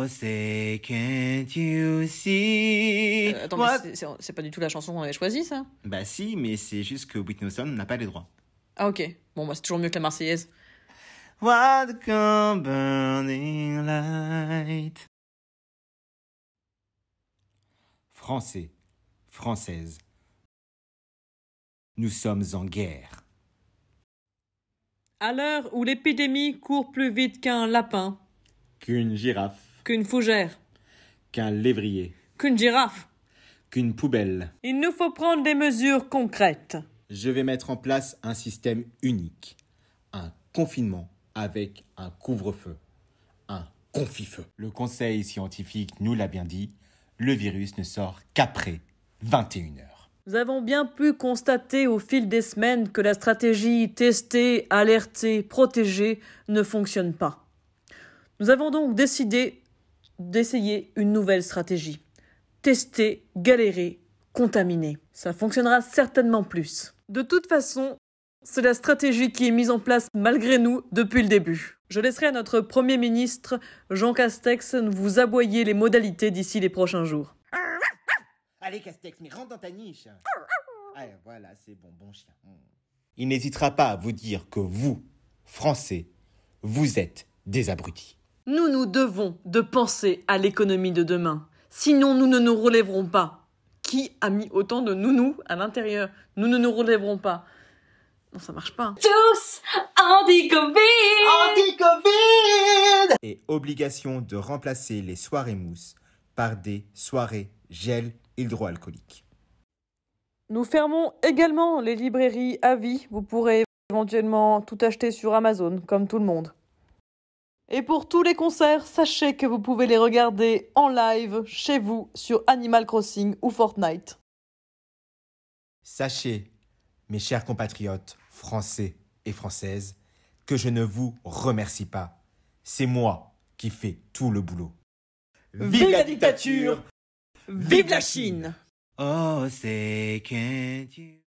Oh, say, can't you see Attends, mais c'est pas du tout la chanson qu'on avait choisie, ça Bah si, mais c'est juste que Whitney Houston n'a pas les droits. Ah ok. Bon, moi bah, c'est toujours mieux que la Marseillaise. What a burning light Français, Française. Nous sommes en guerre. À l'heure où l'épidémie court plus vite qu'un lapin. Qu'une girafe qu'une fougère, qu'un lévrier, qu'une girafe, qu'une poubelle. Il nous faut prendre des mesures concrètes. Je vais mettre en place un système unique, un confinement avec un couvre-feu, un confit-feu. Le conseil scientifique nous l'a bien dit, le virus ne sort qu'après 21 heures. Nous avons bien pu constater au fil des semaines que la stratégie tester, alerter, protéger ne fonctionne pas. Nous avons donc décidé d'essayer une nouvelle stratégie. Tester, galérer, contaminer. Ça fonctionnera certainement plus. De toute façon, c'est la stratégie qui est mise en place malgré nous depuis le début. Je laisserai à notre Premier ministre, Jean Castex, vous aboyer les modalités d'ici les prochains jours. Allez Castex, mais rentre dans ta niche. voilà, c'est bon, bon chien. Il n'hésitera pas à vous dire que vous, Français, vous êtes des abrutis. Nous nous devons de penser à l'économie de demain. Sinon, nous ne nous relèverons pas. Qui a mis autant de nounous à l'intérieur Nous ne nous relèverons pas. Non, ça marche pas. Tous anti-Covid Anti-Covid Et obligation de remplacer les soirées mousse par des soirées gel hydroalcoolique. Nous fermons également les librairies à vie. Vous pourrez éventuellement tout acheter sur Amazon, comme tout le monde. Et pour tous les concerts, sachez que vous pouvez les regarder en live chez vous sur Animal Crossing ou Fortnite. Sachez, mes chers compatriotes français et françaises, que je ne vous remercie pas. C'est moi qui fais tout le boulot. Vive la dictature Vive la Chine Oh, c'est